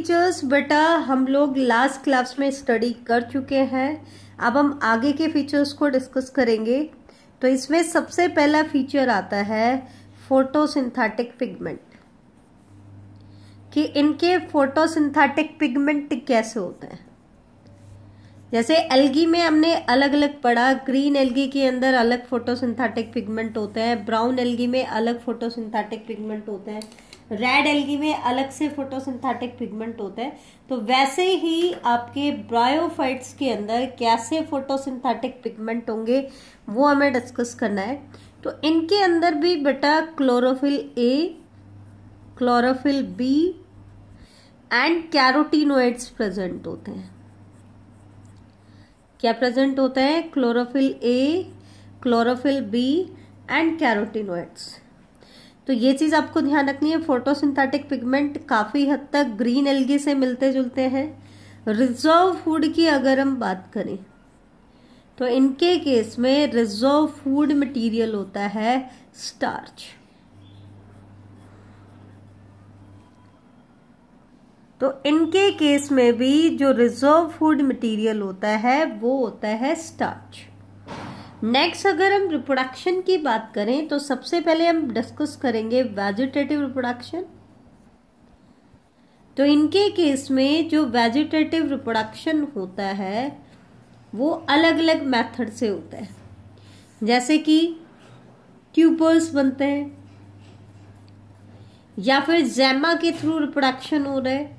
features बेटा हम लोग लास्ट क्लास में स्टडी कर चुके हैं अब हम आगे के फीचर्स को डिस्कस करेंगे तो इसमें सबसे पहला फीचर आता है फोटोसिंथेटिक पिगमेंट कि इनके फोटोसिंथेटिक पिगमेंट कैसे होते हैं जैसे एल्गी में हमने अलग अलग पढ़ा ग्रीन एल्गी के अंदर अलग फोटोसिंथेटिक पिगमेंट होते हैं ब्राउन एल्गी में अलग फोटोसिंथेटिक पिगमेंट होते हैं रेड एल्गी में अलग से फोटोसिंथेटिक पिगमेंट होते हैं तो वैसे ही आपके ब्रायोफाइट्स के अंदर कैसे फोटोसिंथेटिक पिगमेंट होंगे वो हमें डिस्कस करना है तो इनके अंदर भी बेटा chlorophyll A chlorophyll B and carotenoids present होते हैं क्या प्रेजेंट होते हैं chlorophyll A chlorophyll B and carotenoids तो ये चीज़ आपको ध्यान रखनी है फोटोसिंथेटिक पिगमेंट काफ़ी हद तक ग्रीन एल्गी से मिलते जुलते हैं रिजर्व फूड की अगर हम बात करें तो इनके केस में रिजर्व फूड मटेरियल होता है स्टार्च तो इनके केस में भी जो रिजर्व फूड मटेरियल होता है वो होता है स्टार्च नेक्स्ट अगर हम रिप्रोडक्शन की बात करें तो सबसे पहले हम डिस्कस करेंगे वेजिटेटिव रिप्रोडक्शन तो इनके केस में जो वेजिटेटिव रिप्रोडक्शन होता है वो अलग अलग मेथड से होता है जैसे कि ट्यूबर्स बनते हैं या फिर जैमा के थ्रू रिप्रोडक्शन हो रहा है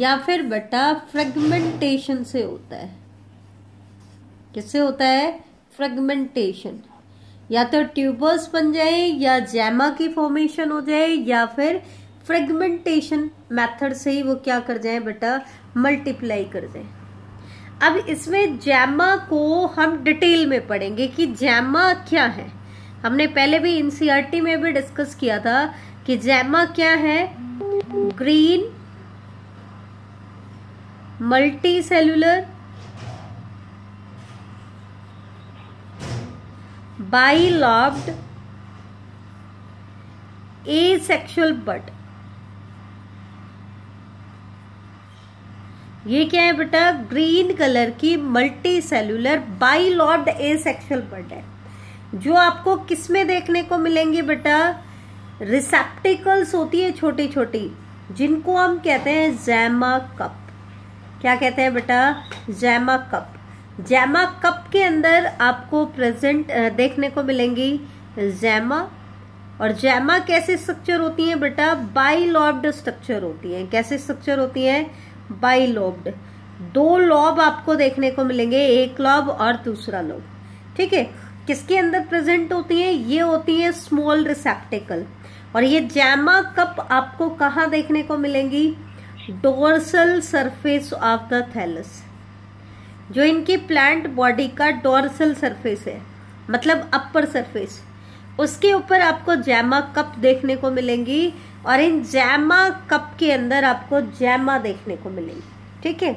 या फिर बेटा फ्रेगमेंटेशन से होता है किससे होता है फ्रेगमेंटेशन या तो ट्यूबर्स बन जाए या जैमा की फॉर्मेशन हो जाए या फिर फ्रेगमेंटेशन मेथड से ही वो क्या कर जाए बेटा मल्टीप्लाई कर जाए अब इसमें जैमा को हम डिटेल में पढ़ेंगे कि जैमा क्या है हमने पहले भी एनसीईआरटी में भी डिस्कस किया था कि जैमा क्या है green multicellular asexual bud ये क्या है बेटा ग्रीन कलर की multicellular asexual bud है जो आपको किसमें देखने को मिलेंगे बेटा रिसेप्टिकल्स होती है छोटी छोटी जिनको हम कहते हैं जैमा कप क्या कहते हैं बेटा जैमा कप जैमा कप के अंदर आपको प्रेजेंट देखने को मिलेंगी जैमा और जैमा कैसे स्ट्रक्चर होती है बेटा बाई लॉब्ड स्ट्रक्चर होती है कैसे स्ट्रक्चर होती है बाई लॉब्ड दो लॉब आपको देखने को मिलेंगे एक लॉब और दूसरा लॉब ठीक है किसके अंदर प्रेजेंट होती है ये होती है स्मॉल रिसेप्टिकल और ये जैमा कप आपको कहाँ देखने को मिलेंगी dorsal surface of the thallus जो इनकी प्लांट बॉडी का डोर्सल सरफेस है मतलब अपर सरफेस उसके ऊपर आपको जैमा कप देखने को मिलेंगी और इन जैमा कप के अंदर आपको जैमा देखने को मिलेंगी ठीक है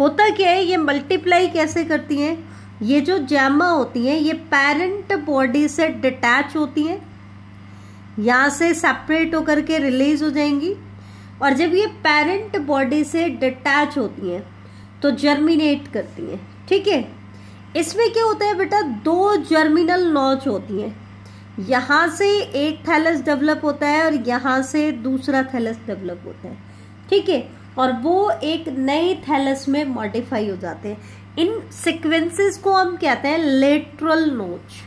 होता क्या है ये मल्टीप्लाई कैसे करती हैं ये जो जैमा होती हैं ये पेरेंट बॉडी से डिटैच होती हैं यहाँ से सेपरेट होकर के रिलीज हो जाएंगी और जब ये पेरेंट बॉडी से डिटैच होती हैं तो जर्मिनेट करती हैं ठीक है इसमें क्या होता है बेटा दो जर्मिनल नॉच होती हैं यहाँ से एक थैलस डेवलप होता है और यहाँ से दूसरा थैलस डेवलप होता है ठीक है और वो एक नए थैलस में मॉडिफाई हो जाते हैं इन सिक्वेंसेस को हम कहते हैं लेटरल नोच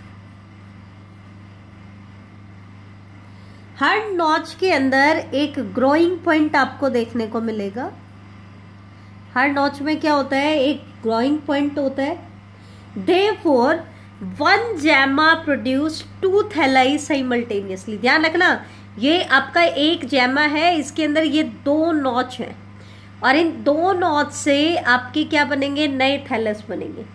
हर नॉच के अंदर एक ग्रोइंग पॉइंट आपको देखने को मिलेगा हर नॉच में क्या होता है एक ग्रोइंग पॉइंट होता है therefore one gemma produce two thalli simultaneously ध्यान रखना ये आपका एक जैमा है इसके अंदर ये दो नॉच है और इन दो नॉच से आपके क्या बनेंगे नए थैलस बनेंगे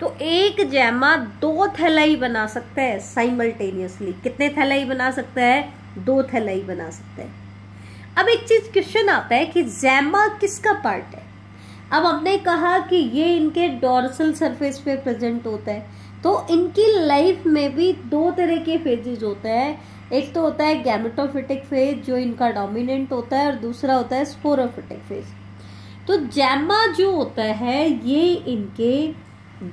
तो एक जैमा दो थैलाई बना सकता है साइमल्टेनियसली कितने थैलाई बना सकता है दो थैलाई बना सकता है अब एक चीज क्वेश्चन आता है कि जैमा किसका पार्ट है अब हमने कहा कि ये इनके डोरसल सरफेस पे प्रेजेंट होता है तो इनकी लाइफ में भी दो तरह के फेजेज होते हैं एक तो होता है गैमेटोफिटिक फेज जो इनका डोमिनेंट होता है और दूसरा होता है स्पोरोफिटिक फेज तो जैमा जो होता है ये इनके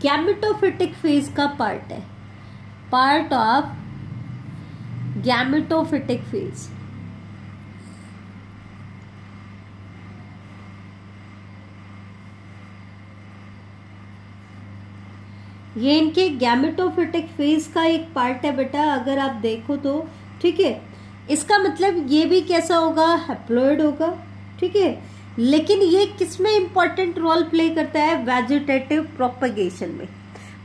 गैमेटोफिटिक फेज का पार्ट है पार्ट ऑफ गैमेटोफिटिक फेज ये इनके गैमेटोफिटिक फेज का एक पार्ट है बेटा अगर आप देखो तो ठीक है इसका मतलब ये भी कैसा होगा हेप्लोइड होगा ठीक है लेकिन ये किस में इम्पॉर्टेंट रोल प्ले करता है वेजिटेटिव प्रोपगेशन में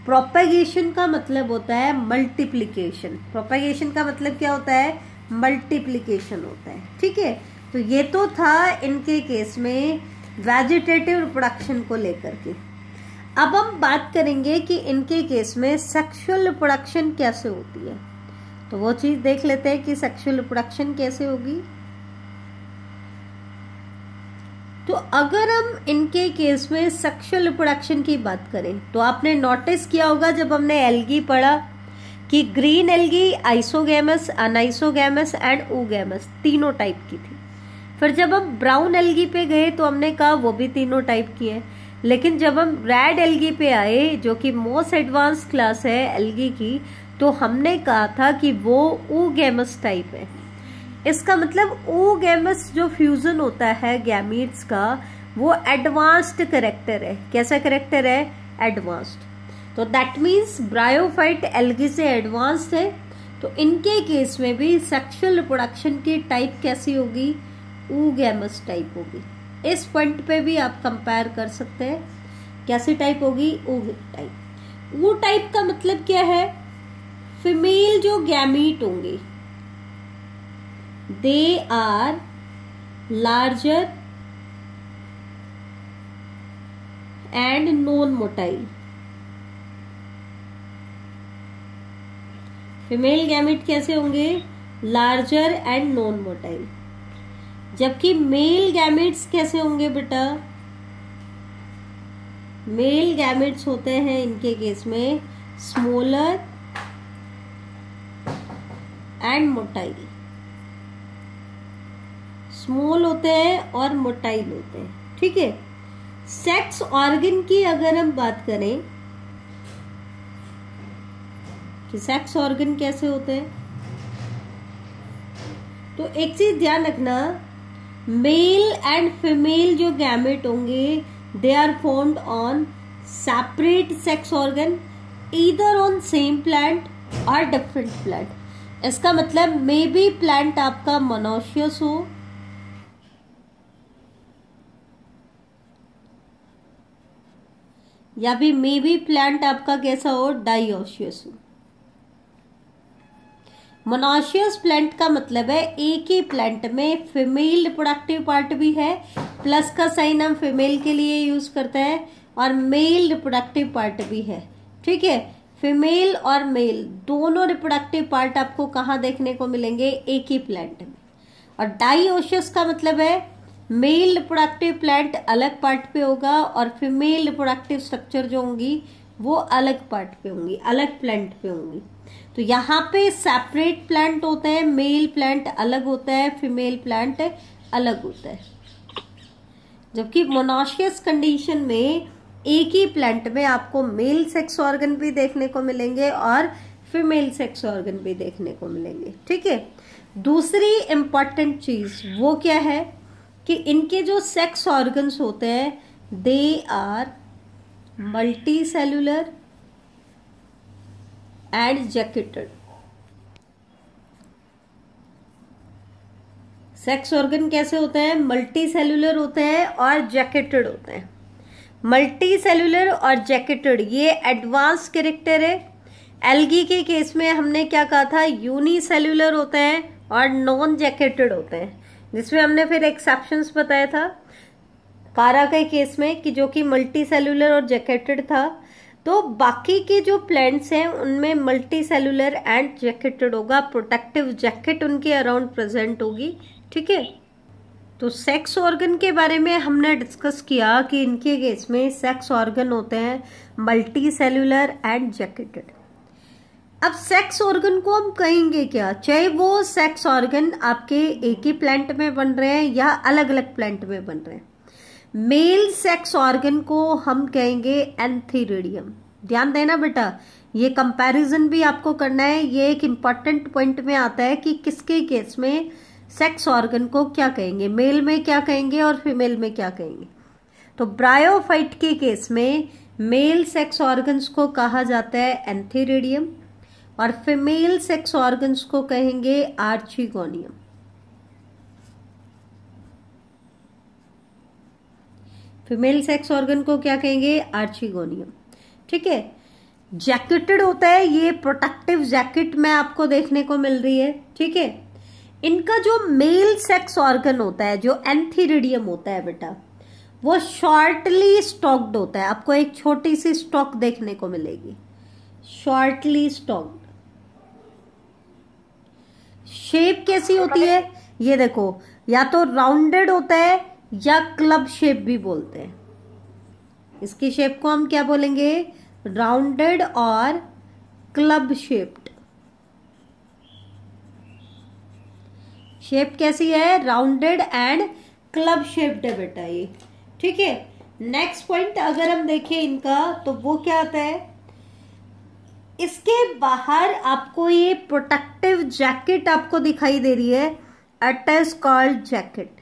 प्रोपेगेशन का मतलब होता है मल्टीप्लीकेशन प्रोपेगेशन का मतलब क्या होता है मल्टीप्लीकेशन होता है ठीक है तो ये तो था इनके केस में वेजिटेटिव प्रोडक्शन को लेकर के अब हम बात करेंगे कि इनके केस में सेक्सुअल प्रोडक्शन कैसे होती है तो वो चीज़ देख लेते हैं कि सेक्सुअल प्रोडक्शन कैसे होगी तो अगर हम इनके केस में सेक्सुअल प्रोडक्शन की बात करें तो आपने नोटिस किया होगा जब हमने एलगी पढ़ा कि green algae isogamous anisogamous and oogamous तीनों टाइप की थी फिर जब हम ब्राउन एलगी पे गए तो हमने कहा वो भी तीनों टाइप की है लेकिन जब हम रेड एलगी पे आए जो कि मोस्ट एडवांस क्लास है एलगी की तो हमने कहा था कि वो ओ गैमस टाइप है इसका मतलब ओ गैमस जो फ्यूज़न होता है गैमिट्स का वो एडवांस्ड करेक्टर है कैसा करेक्टर है एडवांस्ड तो दैट मीन्स ब्रायोफाइट एलगी से एडवांस्ड है तो इनके केस में भी सेक्सुअल रिप्रोडक्शन की टाइप कैसी होगी गैमस टाइप होगी इस पॉइंट पे भी आप कंपेयर कर सकते हैं कैसी टाइप होगी ओ टाइप ओ टाइप का मतलब क्या है फीमेल जो गैमीट होंगे they are larger and non motile female gamete कैसे होंगे लार्जर एंड नॉन मोटाइल जबकि मेल गैमेट्स कैसे होंगे बेटा मेल गैमेट्स होते हैं इनके केस में स्मोलर एंड मोटाइल स्मॉल होते हैं और मोटाइल होते हैं ठीक है सेक्स ऑर्गन की अगर हम बात करें कि सेक्स ऑर्गन कैसे होते हैं तो एक चीज ध्यान रखना मेल एंड फीमेल जो गैमेट होंगे they are formed on separate sex organ either on same plant और डिफरेंट प्लांट इसका मतलब मे बी प्लांट आपका मोनोशियस हो या भी मे बी प्लांट आपका कैसा हो डाइओशियस हो मोनाशियस प्लांट का मतलब है एक ही प्लांट में फीमेल रिप्रोडक्टिव पार्ट भी है प्लस का साइन हम फीमेल के लिए यूज करते हैं और मेल रिप्रोडक्टिव पार्ट भी है ठीक है फीमेल और मेल दोनों रिप्रोडक्टिव पार्ट आपको कहाँ देखने को मिलेंगे एक ही प्लांट में और डाईओशियस का मतलब है मेल रिप्रोडक्टिव प्लांट अलग पार्ट पे होगा और फीमेल रिप्रोडक्टिव स्ट्रक्चर जो होंगी वो अलग पार्ट पे होंगी अलग प्लांट पे होंगी तो यहाँ पे सेपरेट प्लांट होते हैं मेल प्लांट अलग होता है फीमेल प्लांट अलग होता है जबकि मोनाशियस कंडीशन में एक ही प्लांट में आपको मेल सेक्स ऑर्गन भी देखने को मिलेंगे और फीमेल सेक्स ऑर्गन भी देखने को मिलेंगे ठीक है दूसरी इम्पॉर्टेंट चीज़ वो क्या है कि इनके जो सेक्स ऑर्गन्स होते हैं they are multicellular jacketed sex organ कैसे होते हैं मल्टी सेलुलर होते हैं और जैकेटेड होते हैं मल्टी सेलुलर और जैकेटेड ये एडवांस कैरेक्टर है एलगी के केस में हमने क्या कहा था यूनिसेलुलर होते हैं और नॉन जैकेटेड होते हैं जिसमें हमने फिर एक्सेप्शंस बताया था कारा के केस में कि जो कि मल्टी सेलुलर और जैकेटेड था तो बाकी के जो प्लांट्स हैं उनमें मल्टी सेलुलर एंड जैकेटेड होगा प्रोटेक्टिव जैकेट उनके अराउंड प्रेजेंट होगी ठीक है तो सेक्स ऑर्गन के बारे में हमने डिस्कस किया कि इनके केस में सेक्स ऑर्गन होते हैं मल्टी सेलुलर एंड जैकेटेड अब सेक्स ऑर्गन को हम कहेंगे क्या चाहे वो सेक्स ऑर्गन आपके एक ही प्लांट में बन रहे हैं या अलग अलग प्लांट में बन रहे हैं मेल सेक्स ऑर्गन को हम कहेंगे एंथीरिडियम ध्यान देना बेटा ये कंपैरिजन भी आपको करना है ये एक इंपॉर्टेंट पॉइंट में आता है कि किसके केस में सेक्स ऑर्गन को क्या कहेंगे मेल में क्या कहेंगे और फीमेल में क्या कहेंगे तो ब्रायोफाइट के केस में मेल सेक्स ऑर्गन्स को कहा जाता है एंथीरिडियम और फीमेल सेक्स ऑर्गन्स को कहेंगे आर्चिगोनियम फीमेल सेक्स ऑर्गन को क्या कहेंगे आर्चिगोनियम ठीक है जैकेटेड होता है ये प्रोटेक्टिव जैकेट में आपको देखने को मिल रही है ठीक है इनका जो मेल सेक्स ऑर्गन होता है जो एंथीरिडियम होता है बेटा वो शॉर्टली स्टॉक्ड होता है आपको एक छोटी सी स्टॉक देखने को मिलेगी शॉर्टली स्टॉक्ड शेप कैसी होती है ये देखो या तो राउंडेड होता है या क्लब शेप भी बोलते हैं इसकी शेप को हम क्या बोलेंगे राउंडेड और क्लब शेप्ड शेप कैसी है राउंडेड एंड क्लब शेप्ड है बेटा ये ठीक है नेक्स्ट पॉइंट अगर हम देखें इनका तो वो क्या आता है इसके बाहर आपको ये प्रोटेक्टिव जैकेट आपको दिखाई दे रही है अट कॉल्ड जैकेट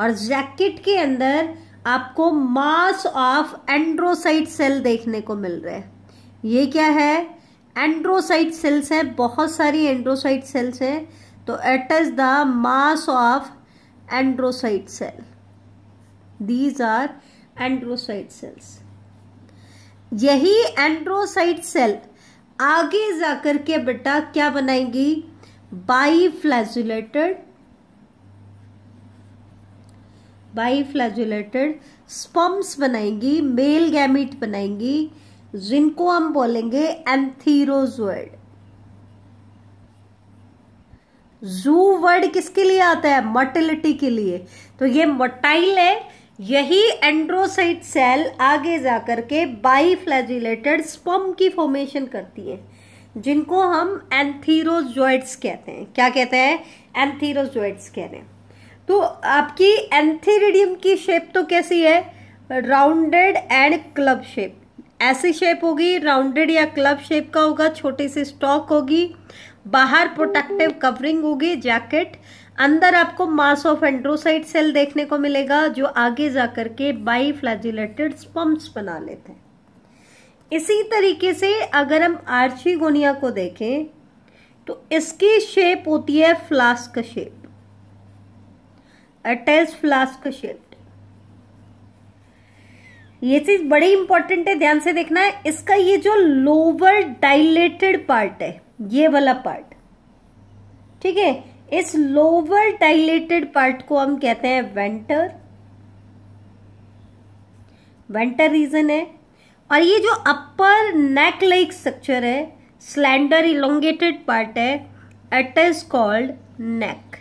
और जैकेट के अंदर आपको मास ऑफ एंड्रोसाइट सेल देखने को मिल रहा है ये क्या है एंड्रोसाइट सेल्स है बहुत सारी एंड्रोसाइट सेल्स है तो it is the mass of androcyte cell these are androcyte cells यही एंड्रोसाइट सेल आगे जाकर के बेटा क्या बनाएंगी बाई फ्लैजुलेटेड बाईफ्लैजुलेटेड स्पम्स बनाएंगी मेल गैमिट बनाएंगी जिनको हम बोलेंगे एंथीरोजोइड जू वर्ड किसके लिए आता है मोटिलिटी के लिए तो ये मोटाइल है यही एंड्रोसाइट सेल आगे जाकर के बाई फ्लैजुलेटेड स्पम की फॉर्मेशन करती है जिनको हम एंथीरोजोइड्स कहते हैं क्या कहते हैं एंथीरोजोइड्स कहते हैं तो आपकी एंथेरिडियम की शेप तो कैसी है राउंडेड एंड क्लब शेप ऐसी शेप होगी राउंडेड या क्लब शेप का होगा छोटी सी स्टॉक होगी बाहर प्रोटेक्टिव कवरिंग होगी जैकेट अंदर आपको मास ऑफ एंड्रोसाइट सेल देखने को मिलेगा जो आगे जाकर के बाई फ्लैजुलेटेड स्पम्प्स बना लेते हैं इसी तरीके से अगर हम आर्ची गोनिया को देखें तो इसकी शेप होती है flask shape attach flask shaped ये चीज बड़ी इंपॉर्टेंट है ध्यान से देखना है इसका ये जो लोअर डाइलेटेड पार्ट है ये वाला पार्ट ठीक है इस लोअर डाइलेटेड पार्ट को हम कहते हैं वेंटर वेंटर रीजन है और ये जो अपर नेक लाइक स्ट्रक्चर है स्लेंडर इलोंगेटेड पार्ट है इट इज कॉल्ड नेक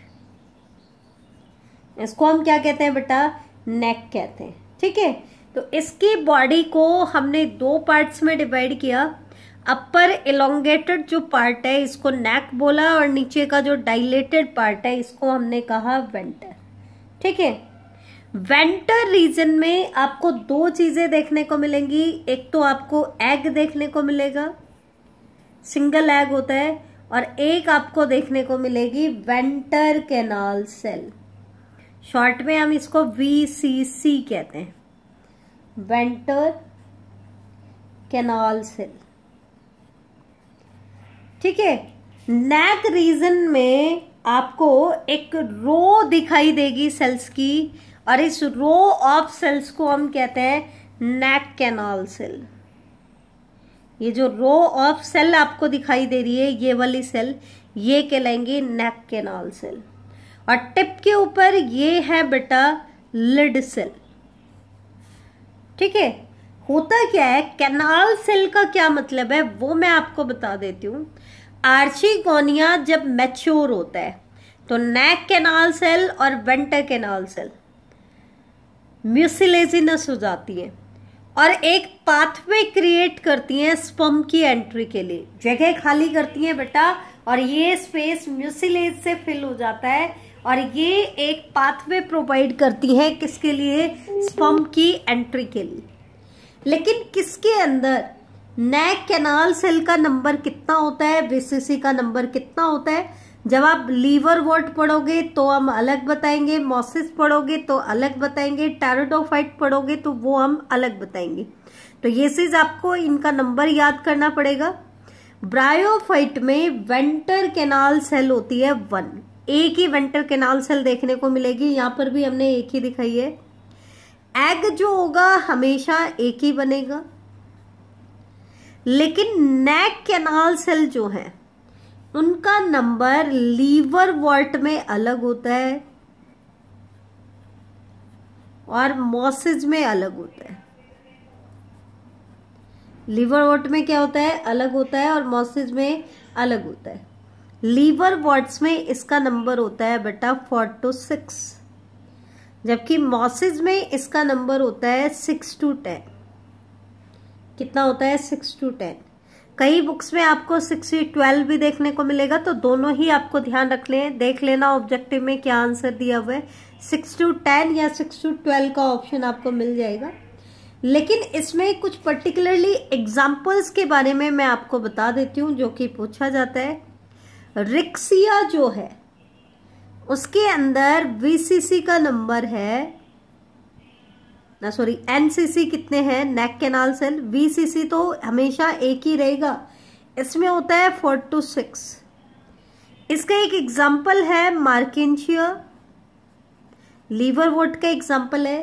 इसको हम क्या कहते हैं बेटा नेक कहते हैं ठीक है तो इसकी बॉडी को हमने दो पार्ट्स में डिवाइड किया अपर इलोंगेटेड जो पार्ट है इसको नेक बोला और नीचे का जो डाइलेटेड पार्ट है इसको हमने कहा वेंटर ठीक है वेंटर रीजन में आपको दो चीजें देखने को मिलेंगी एक तो आपको एग देखने को मिलेगा सिंगल एग होता है और एक आपको देखने को मिलेगी वेंटर कैनाल सेल शॉर्ट में हम इसको वी सी सी कहते हैं वेंटर कैनाल सेल ठीक है नैक रीजन में आपको एक रो दिखाई देगी सेल्स की और इस रो ऑफ सेल्स को हम कहते हैं नेक कैनाल सेल ये जो रो ऑफ सेल आपको दिखाई दे रही है ये वाली सेल ये कहलाएंगे नेक कैनाल सेल और टिप के ऊपर ये है बेटा लिड सेल ठीक है होता क्या है कैनाल सेल का क्या मतलब है वो मैं आपको बता देती हूँ आर्ची गोनिया जब मैच्योर होता है तो नेक कैनाल सेल और वेंटर कैनाल सेल म्यूसिलेजिनस हो जाती है और एक पाथवे क्रिएट करती हैं स्पम की एंट्री के लिए जगह खाली करती हैं बेटा और ये स्पेस म्यूसिलेज से फिल हो जाता है और ये एक पाथवे प्रोवाइड करती है किसके लिए स्पम की एंट्री के लिए लेकिन किसके अंदर नैक कैनाल सेल का नंबर कितना होता है बीसीसी का नंबर कितना होता है जब आप लीवर वर्ड पढ़ोगे तो हम अलग बताएंगे मॉसिस पढ़ोगे तो अलग बताएंगे टेरोडोफाइट पढ़ोगे तो वो हम अलग बताएंगे तो ये चीज आपको इनका नंबर याद करना पड़ेगा ब्रायोफाइट में वेंटर कैनाल सेल होती है वन एक ही वेंटर केनाल सेल देखने को मिलेगी यहां पर भी हमने एक ही दिखाई है एग जो होगा हमेशा एक ही बनेगा लेकिन नेक कैनाल सेल जो है उनका नंबर लीवर वर्ट में अलग होता है और मॉसेज में अलग होता है लीवर वर्ट में क्या होता है अलग होता है और मॉसेज में अलग होता है लीवर वर्ड्स में इसका नंबर होता है बेटा फोर टू सिक्स जबकि मॉसिस में इसका नंबर होता है सिक्स टू टेन कितना होता है सिक्स टू टेन कई बुक्स में आपको सिक्स टू ट्वेल्व भी देखने को मिलेगा तो दोनों ही आपको ध्यान रख लें देख लेना ऑब्जेक्टिव में क्या आंसर दिया हुआ है सिक्स टू टेन या सिक्स टू ट्वेल्व का ऑप्शन आपको मिल जाएगा लेकिन इसमें कुछ पर्टिकुलरली एग्जाम्पल्स के बारे में मैं आपको बता देती हूँ जो कि पूछा जाता है रिक्सिया जो है उसके अंदर वीसीसी का नंबर है ना सॉरी एनसीसी कितने हैं नेक कैनाल सेल वीसीसी तो हमेशा एक ही रहेगा इसमें होता है फोर टू सिक्स इसका एक एग्जाम्पल है मार्केशिया लीवर वोट का एग्जाम्पल है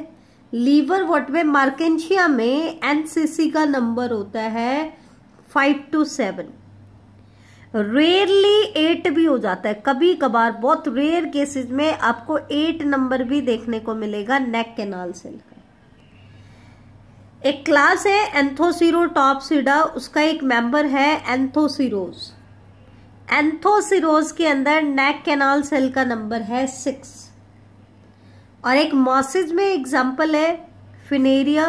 लीवर वोट में मार्केशिया में एनसीसी का नंबर होता है five to seven rarely eight भी हो जाता है कभी कभार बहुत रेयर केसेस में आपको एट नंबर भी देखने को मिलेगा नेक केनाल सेल एक क्लास है टॉप सीडा उसका एक मेंबर है एंथोसिरोज एंथोसिरोज के अंदर नेक कैनाल सेल का नंबर है सिक्स और एक मॉसिज में एग्जाम्पल है फिनेरिया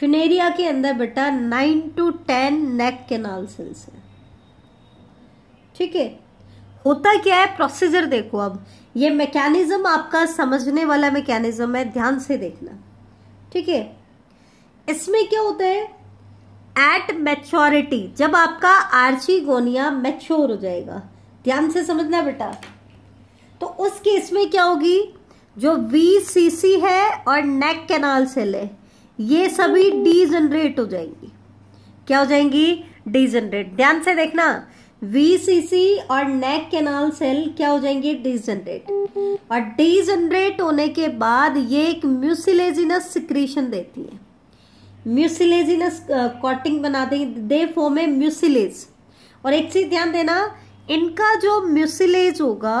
फिनेरिया के अंदर बेटा nine to ten neck canal cells है ठीक है होता क्या है प्रोसीजर देखो अब ये मैकेनिज्म आपका समझने वाला मैकेनिज्म है ध्यान से देखना ठीक है इसमें क्या होता है एट मैच्योरिटी जब आपका आर्चीगोनिया मैच्योर हो जाएगा ध्यान से समझना बेटा तो उस केस में क्या होगी जो वी सी सी है और नेक कैनाल सेल है ये सभी डीजनरेट हो जाएंगी क्या हो जाएंगी डीजनरेट ध्यान से देखना वीसीसी और नेक कैनाल सेल क्या हो जाएंगे डीजनरेट और डीजनरेट होने के बाद ये एक म्यूसिलेजिनस सिक्रीशन देती है म्यूसिलेजिनस कॉटिंग बना देंगे दे फॉर्म है म्यूसिलेज और एक चीज ध्यान देना इनका जो म्यूसिलेज होगा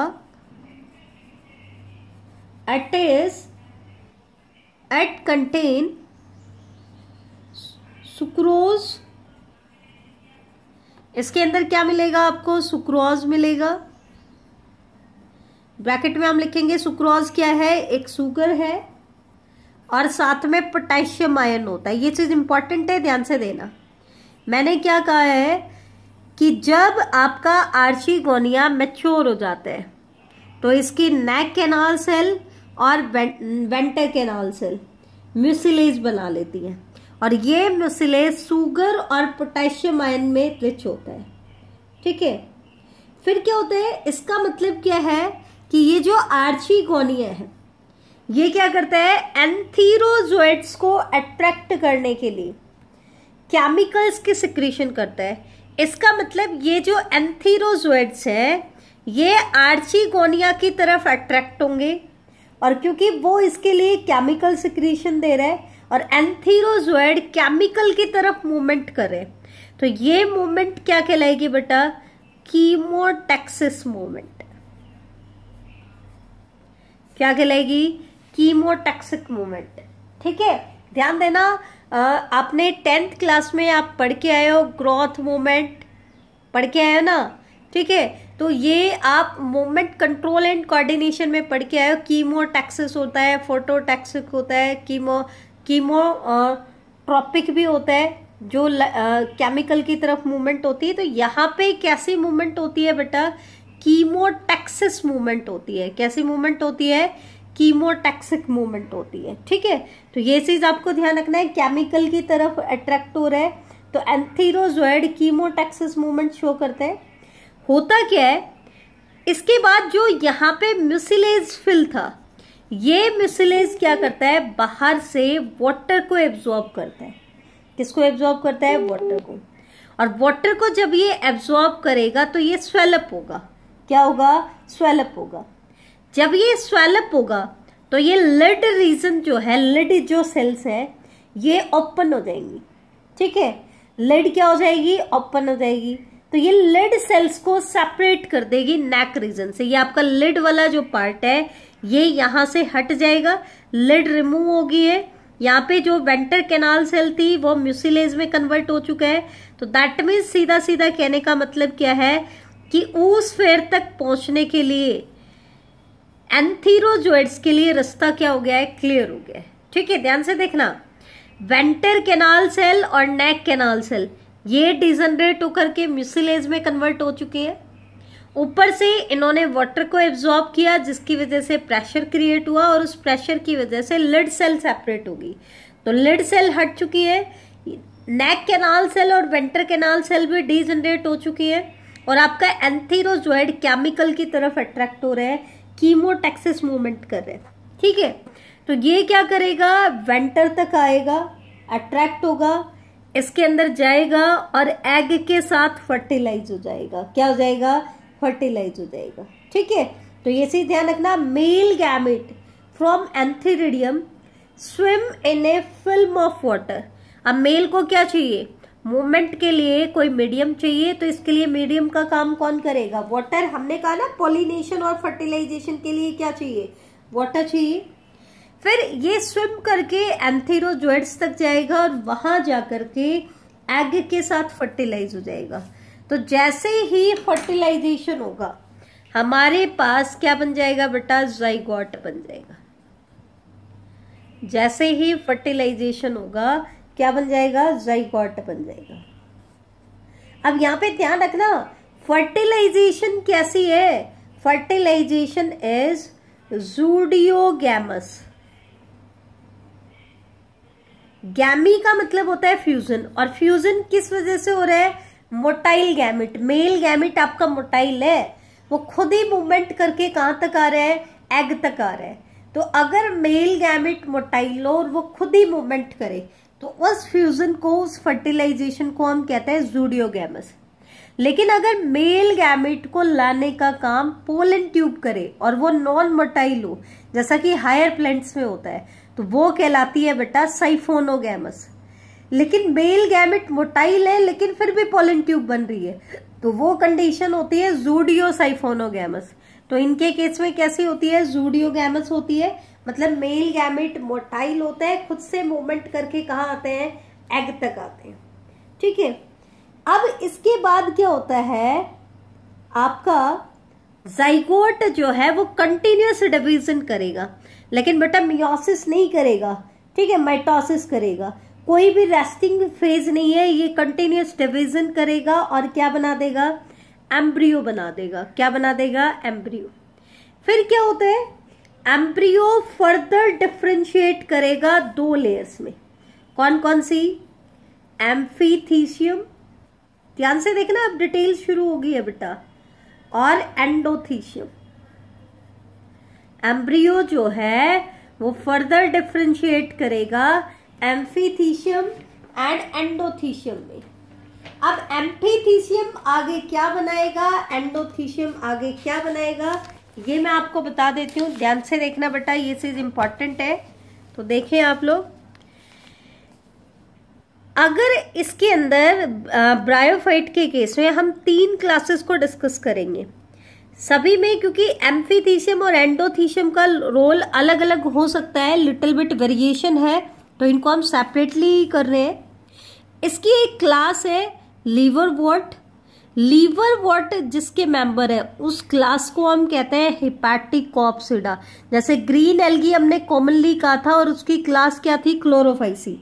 it is it contain sucrose इसके अंदर क्या मिलेगा आपको सुक्रोज मिलेगा ब्रैकेट में हम लिखेंगे सुक्रोज क्या है एक सुगर है और साथ में पोटेशियम आयन होता है ये चीज़ इंपॉर्टेंट है ध्यान से देना मैंने क्या कहा है कि जब आपका आर्ची गोनिया मेच्योर हो जाता है तो इसकी नेक कैनाल सेल और वेंटर कैनाल सेल म्यूसिलेज बना लेती हैं और ये मसले सुगर और पोटेशियम आयन में रिच होता है ठीक है फिर क्या होता है इसका मतलब क्या है कि ये जो आर्ची गोनिया है ये क्या करता है एंथीरोजोइड्स को अट्रैक्ट करने के लिए केमिकल्स की सिक्रीशन करता है इसका मतलब ये जो एंथीरोजोइड्स है ये आर्चीगोनिया की तरफ अट्रैक्ट होंगे और क्योंकि वो इसके लिए केमिकल सिक्रीशन दे रहा है और एंथीरोजोइड केमिकल की तरफ मूवमेंट करे तो ये मूवमेंट क्या कहलाएगी बेटा कीमोटेक्सिस मूवमेंट क्या कहलाएगी कीमोटेक्सिक मूवमेंट ठीक है ध्यान देना आपने टेंथ क्लास में आप पढ़ के आए हो ग्रोथ मूवमेंट पढ़ के आए हो ना ठीक है तो ये आप मूवमेंट कंट्रोल एंड कोऑर्डिनेशन में पढ़ के आए हो कीमो होता है फोटोटैक्सिक होता है कीमो कीमोट्रॉपिक भी होता है जो केमिकल की तरफ मूवमेंट होती है तो यहाँ पे कैसी मूवमेंट होती है बेटा कीमोटैक्सिस मूवमेंट होती है कैसी मूवमेंट होती है कीमोटैक्सिक मूवमेंट होती है ठीक है तो ये चीज आपको ध्यान रखना है केमिकल की तरफ अट्रैक्ट हो रहा है तो एंथीरोजोइड कीमोटैक्सिस मूवमेंट शो करते हैं होता क्या है इसके बाद जो यहाँ पे म्यूसिलेज फिल था ये मिसलेज क्या करता है बाहर से वाटर को एब्जॉर्ब करता है किसको एब्जॉर्ब करता है वाटर को और वाटर को जब ये एब्जॉर्ब करेगा तो ये स्वेलप होगा क्या होगा स्वेलप होगा जब ये स्वेलप होगा तो ये लिड रीजन जो है लिड जो सेल्स है ये ओपन हो जाएंगी ठीक है लिड क्या हो जाएगी ओपन हो जाएगी तो ये लिड सेल्स को सेपरेट कर देगी नेक रीजन से ये आपका लिड वाला जो पार्ट है ये यहाँ से हट जाएगा लिड रिमूव होगी है यहाँ पे जो वेंटर कैनाल सेल थी वो म्यूसिलेज में कन्वर्ट हो चुका है तो दैट मीन्स सीधा सीधा कहने का मतलब क्या है कि उस फेर तक पहुंचने के लिए एंथीरोजोइड्स के लिए रास्ता क्या हो गया है क्लियर हो गया है ठीक है ध्यान से देखना वेंटर कैनाल सेल और नेक कैनाल सेल ये डिजनरेट होकर के म्यूसिलेज में कन्वर्ट हो चुके है ऊपर से इन्होंने वाटर को एब्जॉर्ब किया जिसकी वजह से प्रेशर क्रिएट हुआ और उस प्रेशर की वजह से लिड सेल सेपरेट होगी तो लिड सेल हट चुकी है नेक कैनाल सेल और वेंटर कैनाल सेल भी डीजनरेट हो चुकी है और आपका एंथीरोजॉइड केमिकल की तरफ अट्रैक्ट हो रहे है कीमोटेक्सिस मूवमेंट कर रहे हैं ठीक है तो ये क्या करेगा वेंटर तक आएगा अट्रैक्ट होगा इसके अंदर जाएगा और एग के साथ फर्टिलाइज हो जाएगा क्या हो जाएगा फर्टिलाइज हो जाएगा ठीक है तो ये चीज ध्यान रखना male gamete from antheridium swim in a film of water अब मेल को क्या चाहिए मूवमेंट के लिए कोई मीडियम चाहिए तो इसके लिए मीडियम का काम कौन करेगा वाटर हमने कहा ना पोलिनेशन और फर्टिलाइजेशन के लिए क्या चाहिए वाटर चाहिए फिर ये स्विम करके एंथेरोजोइड्स तक जाएगा और वहां जाकर के एग के साथ फर्टिलाइज हो जाएगा तो जैसे ही फर्टिलाइजेशन होगा हमारे पास क्या बन जाएगा बेटा जाइगॉट बन जाएगा जैसे ही फर्टिलाइजेशन होगा क्या बन जाएगा जाइगॉट बन जाएगा अब यहां पे ध्यान रखना फर्टिलाइजेशन कैसी है फर्टिलाइजेशन इज जूडियोगैमस गैमी का मतलब होता है फ्यूजन और फ्यूजन किस वजह से हो रहा है मोटाइल गैमिट मेल गैमिट आपका मोटाइल है वो खुद ही मूवमेंट करके कहाँ तक आ रहा है एग तक आ रहा है तो अगर मेल गैमिट मोटाइल हो और वो खुद ही मूवमेंट करे तो उस फ्यूजन को उस फर्टिलाइजेशन को हम कहते हैं जूडियो लेकिन अगर मेल गैमिट को लाने का काम पोलन ट्यूब करे और वो नॉन मोटाइल हो जैसा कि हायर प्लांट्स में होता है तो वो कहलाती है बेटा साइफोनोगैमस लेकिन मेल गैमेट मोटाइल है लेकिन फिर भी पोलन ट्यूब बन रही है तो वो कंडीशन होती है जूडियो साइफोनोगैमस तो इनके केस में कैसी होती है जूडियो गैमस होती है मतलब मेल गैमेट मोटाइल होता है खुद से मूवमेंट करके कहा आते हैं एग तक आते हैं ठीक है अब इसके बाद क्या होता है आपका जाइगोट जो है वो कंटिन्यूस डिवीजन करेगा लेकिन बेटा मियोसिस नहीं करेगा ठीक है माइटोसिस करेगा कोई भी रेस्टिंग फेज नहीं है ये कंटिन्यूस डिविजन करेगा और क्या बना देगा एम्ब्रियो बना देगा क्या बना देगा एम्ब्रियो फिर क्या होता है एम्ब्रियो फर्दर डिफ्रेंशिएट करेगा दो लेयर्स में कौन कौन सी एम्फीथीशियम ध्यान से देखना अब डिटेल शुरू होगी है बेटा और एंडोथीशियम एम्ब्रियो जो है वो फर्दर डिफ्रेंशिएट करेगा एम्फीथीशियम एंड एंडोथीशियम में अब एम्फीथीशियम आगे क्या बनाएगा एंडोथीशियम आगे क्या बनाएगा ये मैं आपको बता देती हूँ ध्यान से देखना बेटा ये चीज़ इंपॉर्टेंट है तो देखें आप लोग अगर इसके अंदर ब्रायोफाइट के केस में हम तीन क्लासेस को डिस्कस करेंगे सभी में क्योंकि एम्फीथीशियम और एंडोथीशियम का रोल अलग अलग हो सकता है लिटिल बिट वेरिएशन है तो इनको हम सेपरेटली कर रहे हैं इसकी एक क्लास है लीवर वॉट लीवर वॉट जिसके मेंबर है उस क्लास को हम कहते हैं हिपैटिक कॉप्सिडा जैसे ग्रीन एल्गी हमने कॉमनली कहा था और उसकी क्लास क्या थी क्लोरोफाइसी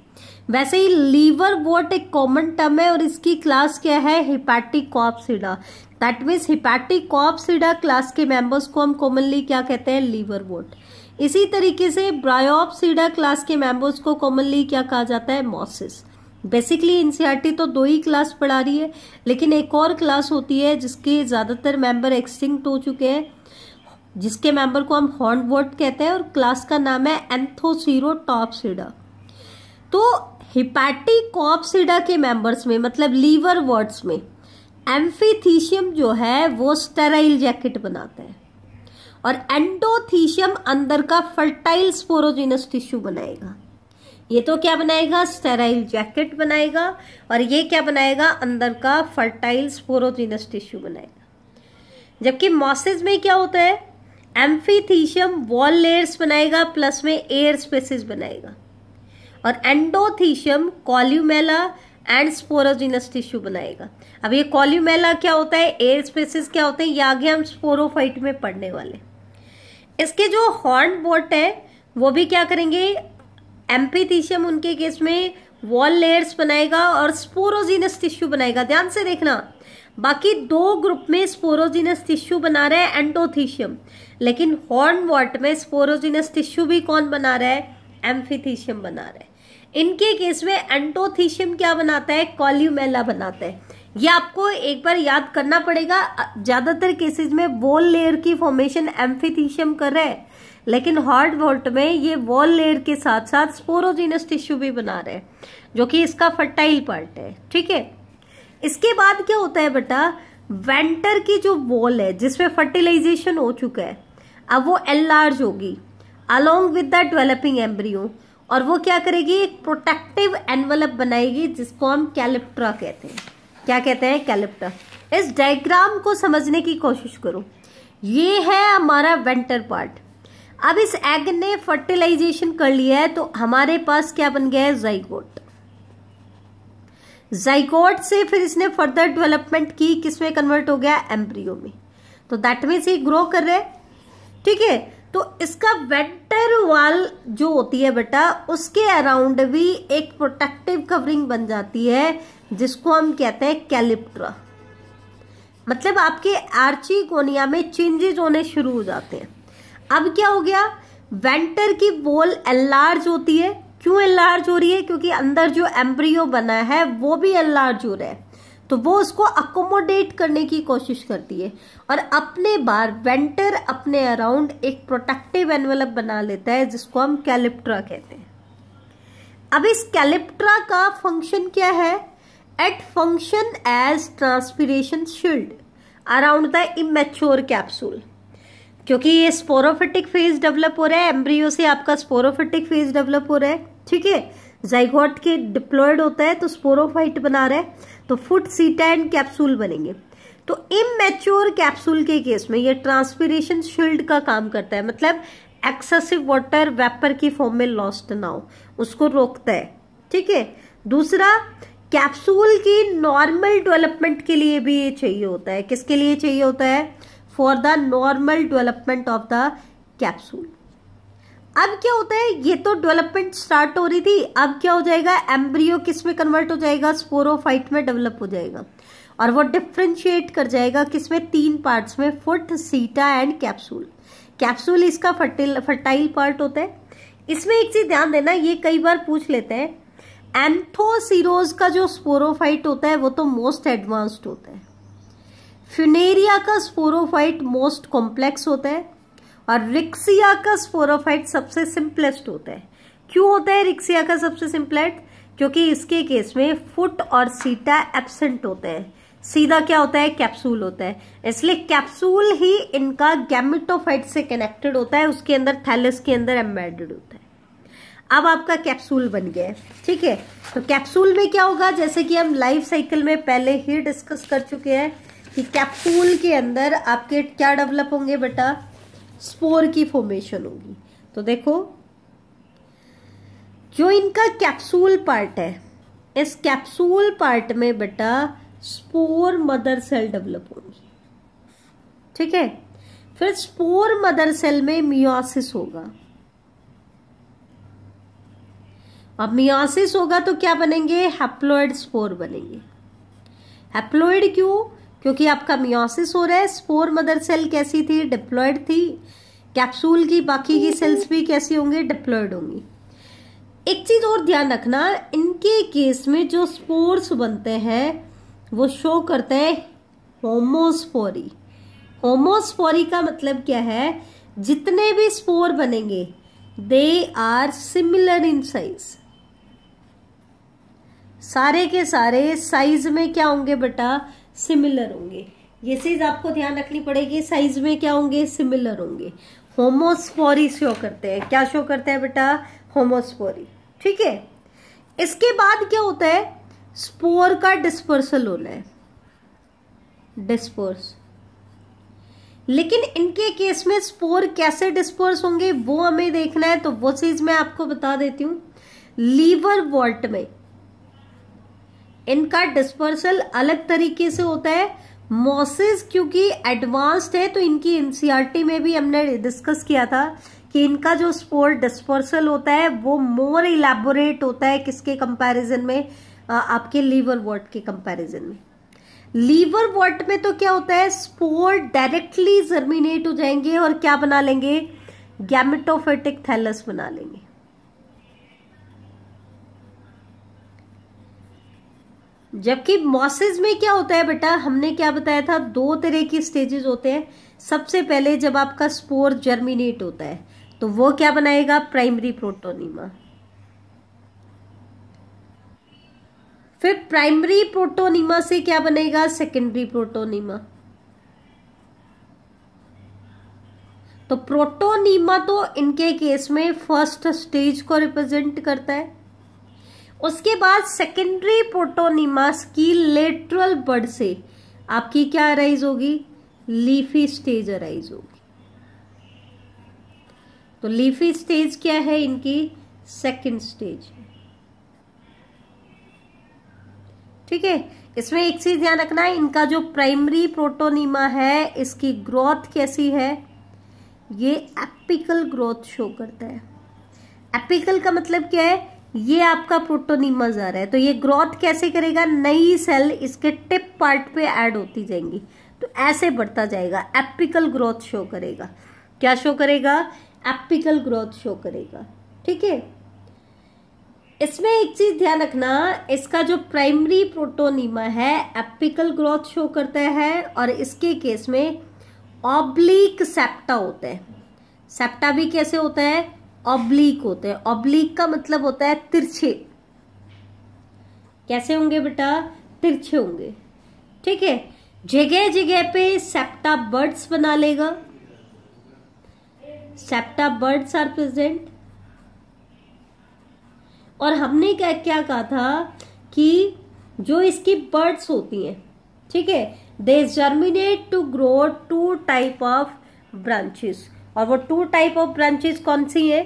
वैसे ही लीवर वॉट एक कॉमन टर्म है और इसकी क्लास क्या है hepaticopsida that means hepaticopsida class के मेंबर्स को हम कॉमनली क्या कहते हैं लीवर वॉट इसी तरीके से ब्रायोपसीडा क्लास के मेंबर्स को कॉमनली क्या कहा जाता है मॉसिस बेसिकली एनसीईआरटी तो दो ही क्लास पढ़ा रही है लेकिन एक और क्लास होती है जिसके ज़्यादातर मेंबर एक्सटिंक्ट हो चुके हैं जिसके मेंबर को हम हॉर्नवर्ट कहते हैं और क्लास का नाम है एंथोसीरो टॉपसीडा तो हिपैटिकॉपसीडा के मेंबर्स में मतलब लीवर वर्ड्स में एम्फीथीशियम जो है वो स्टेराइल जैकेट बनाता है और एंडोथीशियम अंदर का फर्टाइल स्पोरोजिनस टिश्यू बनाएगा ये तो क्या बनाएगा स्टेराइल जैकेट बनाएगा और ये क्या बनाएगा अंदर का फर्टाइल स्पोरोजिनस टिश्यू बनाएगा जबकि मॉसेज में क्या होता है एम्फीथीशियम वॉल लेयर्स बनाएगा प्लस में एयर स्पेसिस बनाएगा और endothecium columella and sporogenous tissue बनाएगा अब ये कॉल्यूमेला क्या होता है एयर स्पेसिस क्या होते हैं ये आगे हम स्पोरोफाइट में पढ़ने वाले हैं इसके जो हॉर्न बोट है वो भी क्या करेंगे एम्पीथीशियम उनके केस में वॉल लेयर्स बनाएगा और स्पोरोजीनस टिश्यू बनाएगा ध्यान से देखना बाकी दो ग्रुप में स्पोरोजीनस टिश्यू बना रहा है एंडोथीशियम लेकिन हॉर्न वॉट में स्पोरोजीनस टिश्यू भी कौन बना रहा है एम्फीथीशियम बना रहा है इनके केस में एंटोथीशियम क्या बनाता है कॉल्यूमेला बनाता है ये आपको एक बार याद करना पड़ेगा ज्यादातर केसेस में वॉल लेयर की फॉर्मेशन एम्फीथीशियम कर रहे हैं लेकिन हॉट वोल्ट में ये वॉल लेयर के साथ साथ स्पोरोजीनस टिश्यू भी बना रहे हैं जो कि इसका फर्टाइल पार्ट है ठीक है इसके बाद क्या होता है बेटा वेंटर की जो वॉल है जिसमें फर्टिलाइजेशन हो चुका है अब वो एनलार्ज होगी along with the developing embryo और वो क्या करेगी एक प्रोटेक्टिव एनवलप बनाएगी जिसको हम कैलिप्ट्रा कहते हैं क्या कहते हैं कैलिप्टर इस डायग्राम को समझने की कोशिश करो ये है हमारा वेंटर पार्ट अब इस एग ने फर्टिलाइजेशन कर लिया है तो हमारे पास क्या बन गया है जाइकोट जाइकोट से फिर इसने फर्दर डेवलपमेंट की किसमें कन्वर्ट हो गया एम्ब्रियो में तो दैट मीन्स ये ग्रो कर रहे ठीक है तो इसका वेंटर वाल जो होती है बेटा उसके अराउंड भी एक प्रोटेक्टिव कवरिंग बन जाती है जिसको हम कहते हैं कैलिप्ट्रा मतलब आपके आर्ची कोनिया में चेंजेज होने शुरू हो जाते हैं अब क्या हो गया वेंटर की वॉल एनलार्ज होती है क्यों एनलार्ज हो रही है क्योंकि अंदर जो एम्ब्रियो बना है वो भी एनलार्ज हो रहा है तो वो उसको अकोमोडेट करने की कोशिश करती है और अपने बार वेंटर अपने अराउंड एक प्रोटेक्टिव एनवेलप बना लेता है जिसको हम कैलिप्ट्रा कहते हैं अब इस कैलिप्ट्रा का फंक्शन क्या है it function as transpiration shield around the immature capsule क्योंकि ये स्पोरोफिटिक फेज डेवलप हो रहा है एम्ब्रियो से आपका स्पोरोफिटिक फेज डेवलप हो रहा है ठीक है जाइगोट के डिप्लॉयड होता है तो स्पोरोफाइट बना रहा है तो फुट सीटा एंड कैप्सूल बनेंगे तो इमेच्योर कैप्सूल के केस में ये ट्रांसपीरेशन शील्ड का काम करता है मतलब एक्सेसिव वाटर वेपर की फॉर्म में लॉस्ट ना हो उसको रोकता है ठीक है दूसरा कैप्सूल की नॉर्मल डेवलपमेंट के लिए भी ये चाहिए होता है किसके लिए चाहिए होता है for the normal development of the capsule अब क्या होता है ये तो डेवलपमेंट स्टार्ट हो रही थी अब क्या हो जाएगा एम्ब्रियो किस में कन्वर्ट हो जाएगा स्पोरोफाइट में डेवलप हो जाएगा और वो डिफ्रेंशिएट कर जाएगा किसमें तीन पार्ट्स में foot seta and capsule capsule इसका फर्टिल फर्टाइल पार्ट होता है इसमें एक चीज ध्यान देना ये कई बार पूछ लेते हैं एंथोसीरोज का जो स्पोरोफाइट होता है वो तो मोस्ट एडवांस्ड होता है फ्यूनेरिया का स्पोरोफाइट मोस्ट कॉम्प्लेक्स होता है और रिक्सिया का स्पोरोफाइट सबसे सिंपलेस्ट होता है क्यों होता है रिक्सिया का सबसे सिंपलेट क्योंकि इसके केस में फुट और सीटा एबसेंट होते हैं सीधा क्या होता है कैप्सूल होता है इसलिए कैप्सूल ही इनका गैमिटोफाइट से कनेक्टेड होता है उसके अंदर थैलिस के अंदर एम्बेडेड होता है अब आपका कैप्सूल बन गया है ठीक है तो कैप्सूल में क्या होगा जैसे कि हम लाइफ साइकिल में पहले ही डिस्कस कर चुके हैं कि कैप्सूल के अंदर आपके क्या डेवलप होंगे बेटा स्पोर की फॉर्मेशन होगी तो देखो जो इनका कैप्सूल पार्ट है इस कैप्सूल पार्ट में बेटा स्पोर मदर सेल डेवलप होगी ठीक है फिर स्पोर मदर सेल में मियोसिस होगा अब मियासिस होगा तो क्या बनेंगे हैप्लोइड स्पोर बनेंगे हैप्लोइड क्यों क्योंकि आपका मियोसिस हो रहा है स्पोर मदर सेल कैसी थी डिप्लॉयड थी कैप्सूल की बाकी की सेल्स भी कैसी होंगे डिप्लॉयड होंगी एक चीज और ध्यान रखना इनके केस में जो स्पोर्स बनते हैं वो शो करते हैं होमोस्पोरी होमोस्पोरी का मतलब क्या है जितने भी स्पोर बनेंगे they are similar in size सारे के सारे साइज में क्या होंगे बेटा सिमिलर होंगे ये चीज आपको ध्यान रखनी पड़ेगी साइज में क्या होंगे सिमिलर होंगे होमोस्पोरी शो करते हैं क्या शो करते हैं बेटा होमोस्पोरी ठीक है इसके बाद क्या होता है स्पोर का डिस्पर्सल होना है डिस्पर्स लेकिन इनके केस में स्पोर कैसे डिस्पर्स होंगे वो हमें देखना है तो वो चीज मैं आपको बता देती हूं लीवर वॉल्ट में इनका डिस्पर्सल अलग तरीके से होता है मॉसेस क्योंकि एडवांस्ड है तो इनकी एनसीआरटी e में भी हमने डिस्कस किया था कि इनका जो स्पोर डिस्पर्सल होता है वो मोर इलेबोरेट होता है किसके कंपैरिजन में आपके लीवर वर्ट के कंपैरिजन में लीवर वर्ट में तो क्या होता है स्पोर डायरेक्टली जर्मिनेट हो जाएंगे और क्या बना लेंगे गैमेटोफेटिक थैलस बना लेंगे जबकि मॉसेज में क्या होता है बेटा हमने क्या बताया था दो तरह की स्टेजेस होते हैं सबसे पहले जब आपका स्पोर जर्मिनेट होता है तो वो क्या बनाएगा प्राइमरी प्रोटोनीमा फिर प्राइमरी प्रोटोनिमा से क्या बनेगा सेकेंडरी प्रोटोनीमा तो प्रोटोनीमा तो इनके केस में फर्स्ट स्टेज को रिप्रेजेंट करता है उसके बाद सेकेंडरी प्रोटोनिमास की लेटरल बड से आपकी क्या अराइज होगी लीफी स्टेज अराइज होगी तो लीफी स्टेज क्या है इनकी सेकेंड स्टेज ठीक है इसमें एक चीज ध्यान रखना है इनका जो प्राइमरी प्रोटोनिमा है इसकी ग्रोथ कैसी है ये एपिकल ग्रोथ शो करता है एपिकल का मतलब क्या है ये आपका प्रोटोनिमस आ रहा है तो ये ग्रोथ कैसे करेगा नई सेल इसके टिप पार्ट पे ऐड होती जाएंगी तो ऐसे बढ़ता जाएगा एपिकल ग्रोथ शो करेगा क्या शो करेगा एपिकल ग्रोथ शो करेगा ठीक है इसमें एक चीज ध्यान रखना इसका जो प्राइमरी प्रोटोनिमा है एपिकल ग्रोथ शो करता है और इसके केस में ऑब्लिक सेप्टा होता है सेप्टा भी कैसे होता है ऑब्लिक होते हैं ऑब्लिक का मतलब होता है तिरछे कैसे होंगे बेटा तिरछे होंगे ठीक है जगह जगह पे सेप्टा बर्ड्स बना लेगा सेप्टा बर्ड्स आर प्रेजेंट और हमने क्या क्या कहा था कि जो इसकी बर्ड्स होती हैं ठीक है they germinate to grow two type of branches और वो टू टाइप ऑफ ब्रांचेस कौन सी है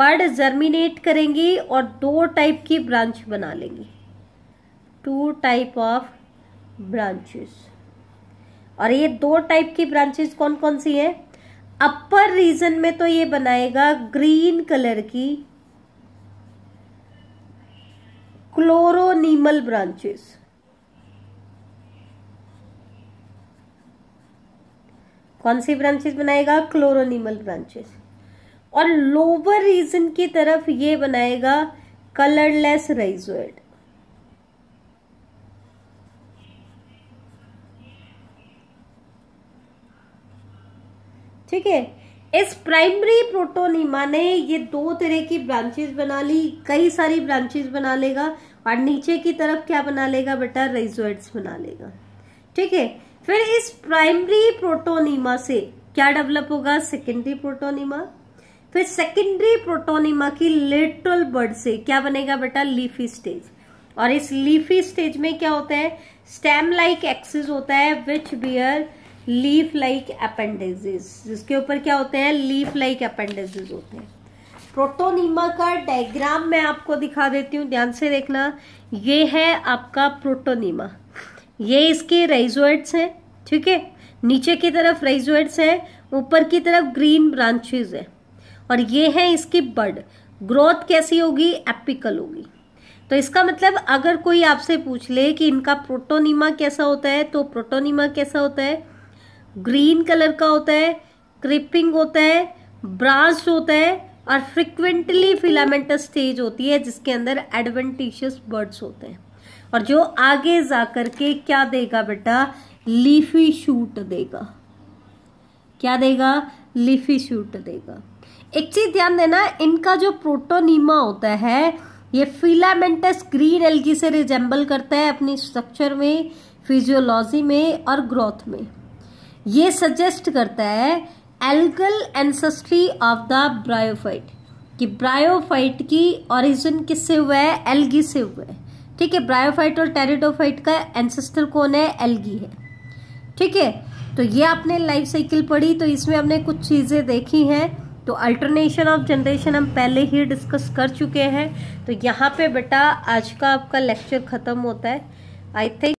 बर्ड जर्मिनेट करेंगी और दो टाइप की ब्रांच बना लेंगी टू टाइप ऑफ ब्रांचेस और ये दो टाइप की ब्रांचेस कौन कौन सी है अपर रीजन में तो ये बनाएगा ग्रीन कलर की क्लोरोनीमल ब्रांचेस कौन सी ब्रांचेस बनाएगा क्लोरोनिमल ब्रांचेस और लोअर रीजन की तरफ ये बनाएगा कलरलेस राइजोइड ठीक है इस प्राइमरी प्रोटोनिमा ने ये दो तरह की ब्रांचेस बना ली कई सारी ब्रांचेस बना लेगा और नीचे की तरफ क्या बना लेगा बेटा रेजोइड्स बना लेगा ठीक है फिर इस प्राइमरी प्रोटोनिमा से क्या डेवलप होगा सेकेंडरी प्रोटोनिमा फिर सेकेंडरी प्रोटोनिमा की लिटल बर्ड से क्या बनेगा बेटा लीफी स्टेज और इस लीफी स्टेज में क्या होता है स्टेम लाइक एक्सिस होता है which bear leaf like appendages जिसके ऊपर क्या होते हैं लीफ लाइक अपेंडेजेस होते हैं प्रोटोनिमा का डायग्राम मैं आपको दिखा देती हूँ ध्यान से देखना ये है आपका प्रोटोनिमा ये इसके रेजोइड्स हैं ठीक है नीचे की तरफ रेजोइड्स हैं ऊपर की तरफ ग्रीन ब्रांचेज है और ये हैं इसकी बर्ड ग्रोथ कैसी होगी एपिकल होगी तो इसका मतलब अगर कोई आपसे पूछ ले कि इनका प्रोटोनिमा कैसा होता है तो प्रोटोनिमा कैसा होता है ग्रीन कलर का होता है क्रिपिंग होता है ब्रांच होता है और फ्रिक्वेंटली फिलामेंटस स्टेज होती है जिसके अंदर एडवेंटिशियस बर्ड्स होते हैं और जो आगे जाकर के क्या देगा बेटा लीफी शूट देगा क्या देगा लीफी शूट देगा एक चीज ध्यान देना इनका जो प्रोटोनीमा होता है ये फिलामेंटस ग्रीन एल्गी से रिजेंबल करता है अपनी स्ट्रक्चर में फिजियोलॉजी में और ग्रोथ में ये सजेस्ट करता है algal ancestry of the bryophyte कि ब्रायोफाइट की ओरिजिन किससे हुआ है एल्गी से हुआ है ठीक है ब्रायोफाइट और टेरिडोफाइट का एंसेस्टर कौन है एल्गी है ठीक है तो ये आपने लाइफ साइकिल पढ़ी तो इसमें हमने कुछ चीज़ें देखी हैं तो अल्टरनेशन ऑफ जनरेशन हम पहले ही डिस्कस कर चुके हैं तो यहाँ पे बेटा आज का आपका लेक्चर ख़त्म होता है आई थिंक